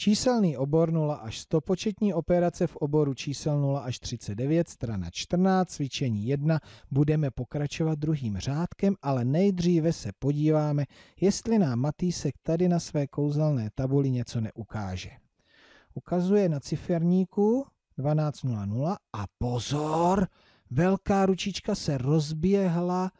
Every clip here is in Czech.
Číselný obor 0 až 100, početní operace v oboru čísel 0 až 39, strana 14, cvičení 1. Budeme pokračovat druhým řádkem, ale nejdříve se podíváme, jestli nám Matýsek tady na své kouzelné tabuli něco neukáže. Ukazuje na ciferníku 12.00 a pozor, velká ručička se rozběhla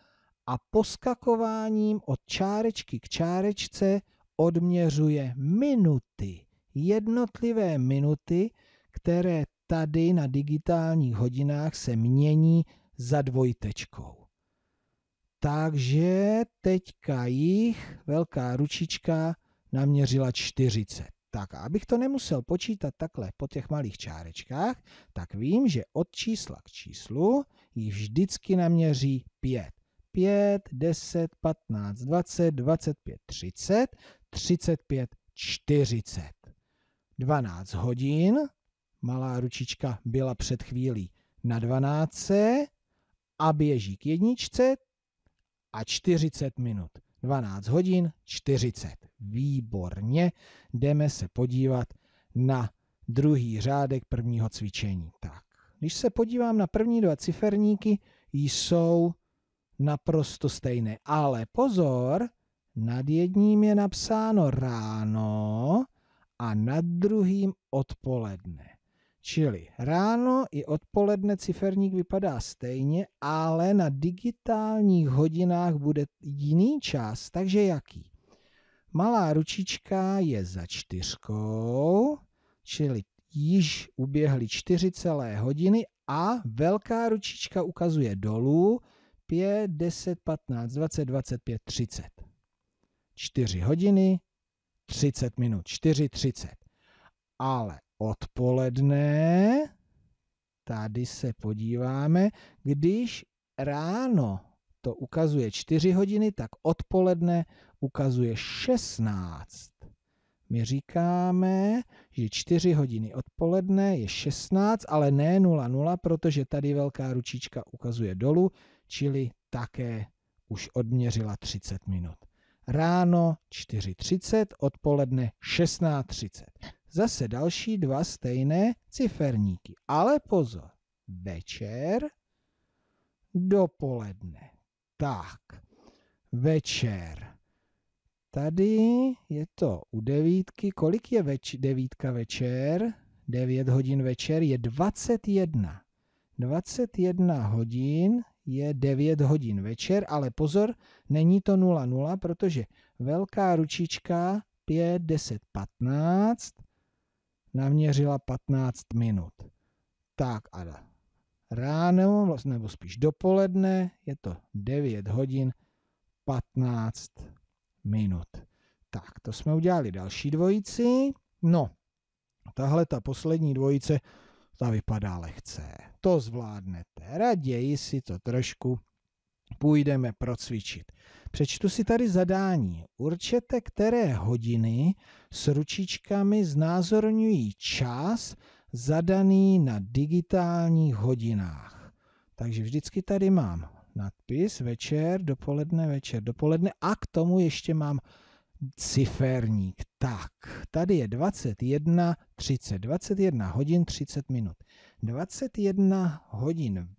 a poskakováním od čárečky k čárečce odměřuje minuty jednotlivé minuty, které tady na digitálních hodinách se mění za dvojtečkou. Takže teďka jich velká ručička naměřila 40. Tak abych to nemusel počítat takhle po těch malých čárečkách, tak vím, že od čísla k číslu ji vždycky naměří 5. 5, 10, 15, 20, 25, 30, 35, 40. 12 hodin, malá ručička byla před chvílí na 12 a běží k jedničce a 40 minut. 12 hodin 40. Výborně, jdeme se podívat na druhý řádek prvního cvičení. Tak, když se podívám na první dva ciferníky, jsou naprosto stejné. Ale pozor, nad jedním je napsáno ráno, a nad druhým odpoledne. Čili ráno i odpoledne ciferník vypadá stejně, ale na digitálních hodinách bude jiný čas, takže jaký? Malá ručička je za čtyřkou, čili již uběhly čtyři celé hodiny a velká ručička ukazuje dolů 5, 10, 15, 20, 25, 30. 4 hodiny, 30 minut, 4.30. Ale odpoledne, tady se podíváme, když ráno to ukazuje 4 hodiny, tak odpoledne ukazuje 16. My říkáme, že 4 hodiny odpoledne je 16, ale ne 00, protože tady velká ručička ukazuje dolů, čili také už odměřila 30 minut ráno 4.30, odpoledne 16.30. Zase další dva stejné ciferníky. Ale pozor, večer, dopoledne. Tak, večer. Tady je to u devítky. Kolik je več, devítka večer? 9 hodin večer je 21. 21 hodin je 9 hodin večer, ale pozor, není to 00, protože velká ručička 5, 10, 15 naměřila 15 minut. Tak a ráno, nebo spíš dopoledne, je to 9 hodin 15 minut. Tak, to jsme udělali další dvojici. No, tahle ta poslední dvojice ta vypadá lehce. To zvládnete. Raději si to trošku půjdeme procvičit. Přečtu si tady zadání. Určete, které hodiny s ručičkami znázorňují čas zadaný na digitálních hodinách. Takže vždycky tady mám nadpis večer, dopoledne, večer, dopoledne a k tomu ještě mám ciferník. Tak, tady je 21, 30, 21 hodin 30 minut. 21 hodin,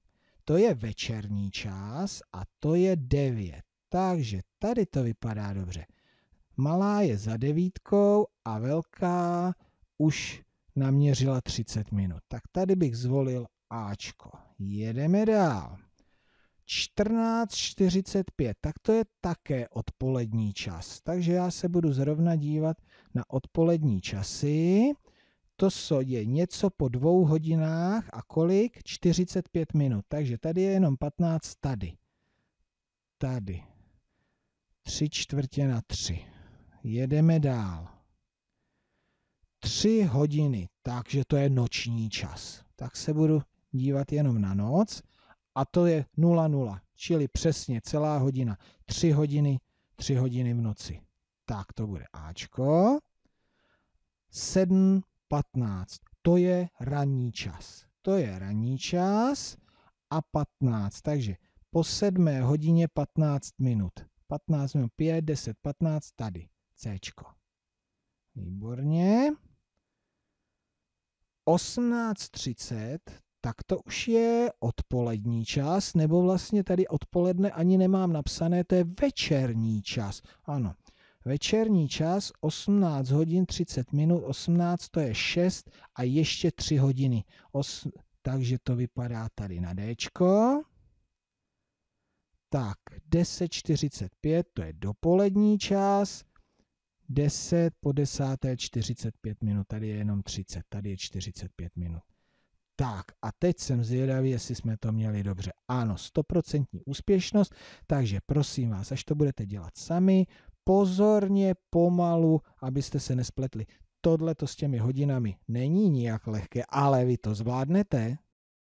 to je večerní čas a to je 9. Takže tady to vypadá dobře. Malá je za devítkou a velká už naměřila 30 minut. Tak tady bych zvolil Ačko. Jedeme dál. 14.45, tak to je také odpolední čas. Takže já se budu zrovna dívat na odpolední časy. To so je něco po dvou hodinách a kolik? 45 minut. Takže tady je jenom 15 tady. Tady. Tři čtvrtě na tři. Jedeme dál. Tři hodiny, takže to je noční čas. Tak se budu dívat jenom na noc a to je 0,0, čili přesně celá hodina, 3 hodiny, 3 hodiny v noci. Tak to bude Ačko. 7.15, to je ranní čas. To je ranní čas a 15, takže po 7 hodině 15 minut. 15 minut, 5, 10, 15, tady, Cčko. Výborně. 18.30, tak to už je odpolední čas, nebo vlastně tady odpoledne ani nemám napsané, to je večerní čas. Ano, večerní čas 18 hodin 30 minut, 18 to je 6 a ještě 3 hodiny. Os, takže to vypadá tady na D. Tak, 10.45 to je dopolední čas, 10 po 10.45 minut, tady je jenom 30, tady je 45 minut. Tak a teď jsem zvědavý, jestli jsme to měli dobře. Ano, 100% úspěšnost, takže prosím vás, až to budete dělat sami, pozorně, pomalu, abyste se nespletli. Tohle to s těmi hodinami není nijak lehké, ale vy to zvládnete.